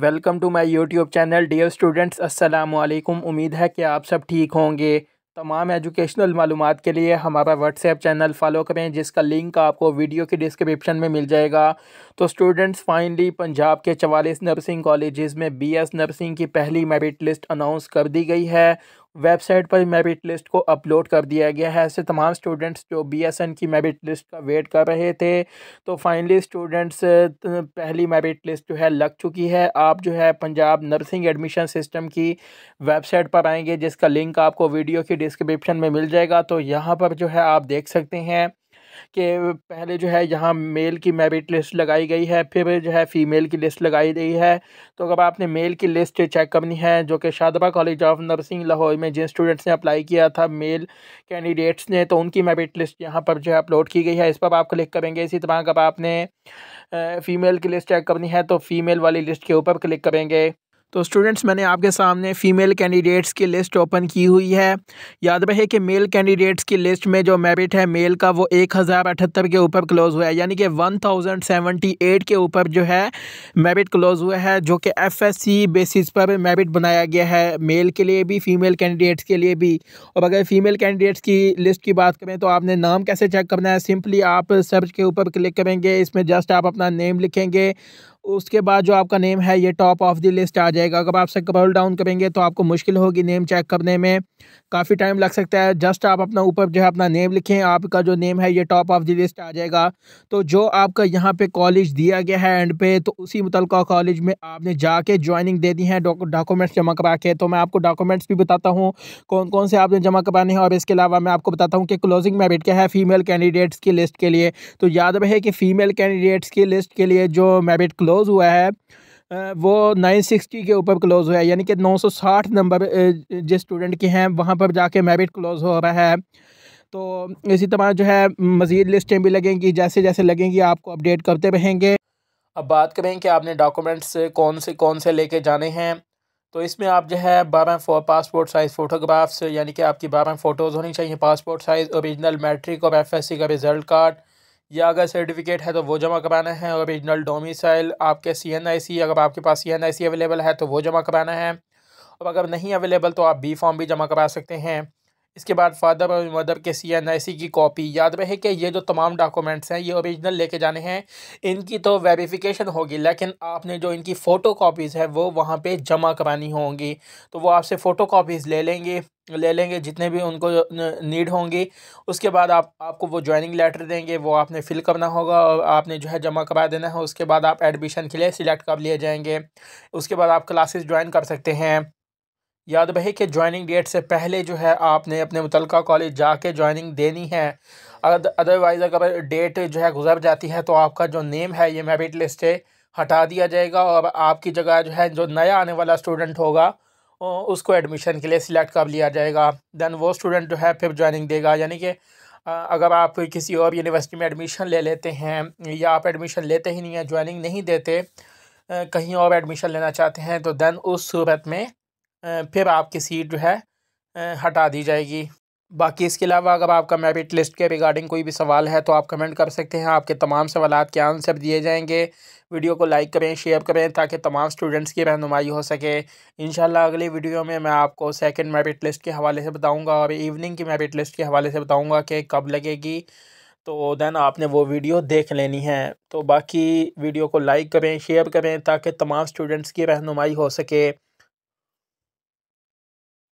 welcome to my YouTube channel dear students अस्सलाम वालेकुम उम्मीद है कि आप सब ठीक होंगे तमाम एजुकेशनल मालूम के लिए हमारा व्हाट्सएप चैनल फॉलो करें जिसका लिंक आपको वीडियो की डिस्क्रिप्शन में मिल जाएगा तो स्टूडेंट्स फाइनली पंजाब के चवालीस नर्सिंग कॉलेजेस में बीएस नर्सिंग की पहली मेरिट लिस्ट अनाउंस कर दी गई है वेबसाइट पर मेरिट लिस्ट को अपलोड कर दिया गया है ऐसे तमाम स्टूडेंट्स जो बीएसएन की मेरिट लिस्ट का वेट कर रहे थे तो फाइनली स्टूडेंट्स पहली मेरिट लिस्ट जो है लग चुकी है आप जो है पंजाब नर्सिंग एडमिशन सिस्टम की वेबसाइट पर आएंगे जिसका लिंक आपको वीडियो की डिस्क्रिप्शन में मिल जाएगा तो यहाँ पर जो है आप देख सकते हैं कि पहले जो है यहाँ मेल की मेरिट लिस्ट लगाई गई है फिर जो है फ़ीमेल की लिस्ट लगाई गई है तो अगर आपने मेल की लिस्ट चेक करनी है जो कि शादबा कॉलेज ऑफ नर्सिंग लाहौर में जिन स्टूडेंट्स ने अप्लाई किया था मेल कैंडिडेट्स ने तो उनकी मेरिट लिस्ट यहाँ पर जो है अपलोड की गई है इस पर आप क्लिक करेंगे इसी तरह अगर आपने फ़ीमेल की लिस्ट चेक करनी है तो फ़ीमेल वाली लिस्ट के ऊपर क्लिक करेंगे तो स्टूडेंट्स मैंने आपके सामने फ़ीमेल कैंडिडेट्स की लिस्ट ओपन की हुई है याद रहे कि मेल कैंडिडेट्स की लिस्ट में जो मेरिट है मेल का वो एक हज़ार अठहत्तर के ऊपर क्लोज़ हुआ है यानी कि वन थाउजेंड सेवेंटी एट के ऊपर जो है मेरिट क्लोज़ हुआ है जो कि एफ एस सी बेसिस पर मेरिट बनाया गया है मेल के लिए भी फ़ीमेल कैंडिडेट्स के लिए भी और अगर फ़ीमेल कैंडिडेट्स की लिस्ट की बात करें तो आपने नाम कैसे चेक करना है सिंपली आप सर्च के ऊपर क्लिक करेंगे इसमें जस्ट आप अपना नेम लिखेंगे उसके बाद जो आपका नेम है ये टॉप ऑफ द लिस्ट आ जाएगा अगर आप स्क्रॉल डाउन करेंगे तो आपको मुश्किल होगी नेम चेक करने में काफ़ी टाइम लग सकता है जस्ट आप अपना ऊपर जो है अपना नेम लिखें आपका जो नेम है ये टॉप ऑफ द लिस्ट आ जाएगा तो जो आपका यहाँ पे कॉलेज दिया गया है एंड पे तो उसी मुतल कॉलेज में आपने जाके ज्वाइनिंग दे दी है डॉक्यूमेंट्स जमा करा के तो मैं आपको डॉक्यूमेंट्स भी बताता हूँ कौन कौन से आपने जमा करवाने हैं और इसके अलावा मैं आपको बताता हूँ कि क्लोजिंग मेरिट क्या है फीमेल कैंडिडेट्स की लिस्ट के लिए तो याद रहे कि फ़ीमेल कैंडिडेट्स की लिस्ट के लिए जो मेरिट क्लोज क्लोज़ हुआ है वो 960 के ऊपर क्लोज़ हुआ है यानी कि 960 नंबर जिस स्टूडेंट के हैं वहाँ पर जाके मेरिट क्लोज़ हो रहा है तो इसी तरह जो है मज़ीद लिस्टें भी लगेंगी जैसे जैसे लगेंगी आपको अपडेट करते रहेंगे अब बात करें कि आपने डॉक्यूमेंट्स कौन से कौन से लेके जाने हैं तो इसमें आप जो है बारह फो पासपोर्ट साइज़ फ़ोटोग्राफ्स यानी कि आपकी बारह फ़ोटोज़ होनी चाहिए पासपोर्ट साइज़ ओरिजिनल मैट्रिक और एफएससी का रिज़ल्ट कार्ड या अगर सर्टिफिकेट है तो वो जमा कराना है ओरिजिनल डोमिसाइल आपके सी एन आई सी अगर आपके पास सी एन आई सी अवेलेबल है तो वो जमा कराना है और अगर नहीं अवेलेबल तो आप बी फॉर्म भी जमा करा सकते हैं इसके बाद फादर और मदर के सी एन आई सी की कॉपी याद रहे कि ये जो तमाम डॉक्यूमेंट्स हैं ये ओरिजिनल लेके जाने हैं इनकी तो वेरिफिकेशन होगी लेकिन आपने जो इनकी फ़ोटो कापीज़ है वो वहाँ पे जमा करानी होंगी तो वो आपसे फ़ोटो कापीज़ ले लेंगे ले लेंगे जितने भी उनको नीड होंगी उसके बाद आप आपको वो ज्वाइनिंग लेटर देंगे वो आपने फ़िल करना होगा और आपने जो है जमा करा देना है उसके बाद आप एडमिशन के लिए सिलेक्ट कर लिए जाएंगे उसके बाद आप क्लासेस ज्वाइन कर सकते हैं याद रहे कि ज्वाइनिंग डेट से पहले जो है आपने अपने मुतल कॉलेज जा के ज्वाइनिंग देनी है अदरवाइज़ अगर डेट जो है गुजर जाती है तो आपका जो नेम है ये मेरिट लिस्ट से हटा दिया जाएगा और आपकी जगह जो है जो नया आने वाला स्टूडेंट होगा उसको एडमिशन के लिए सिलेक्ट कर लिया जाएगा दैन वो स्टूडेंट जो है फिर ज्वाइनिंग देगा यानी कि अगर आप किसी और यूनिवर्सिटी में एडमिशन ले लेते हैं या आप एडमिशन लेते ही नहीं हैं ज्वाइनिंग नहीं देते कहीं और एडमिशन लेना चाहते हैं तो दैन उस सूरत में फिर आपकी सीट जो है हटा दी जाएगी बाकी इसके अलावा अगर आपका मेरिट लिस्ट के रिगार्डिंग कोई भी सवाल है तो आप कमेंट कर सकते हैं आपके तमाम सवाल के आंसर दिए जाएंगे वीडियो को लाइक करें शेयर करें ताकि तमाम स्टूडेंट्स की रहनुमाई हो सके इन अगली वीडियो में मैं आपको सेकंड मेरिट लिस्ट के हवाले से बताऊंगा और इवनिंग की मेरिट लिस्ट के हवाले से बताऊँगा कि कब लगेगी तो देन आपने वो वीडियो देख लेनी है तो बाकी वीडियो को लाइक करें शेयर करें ताकि तमाम स्टूडेंट्स की रहनुमाई हो सके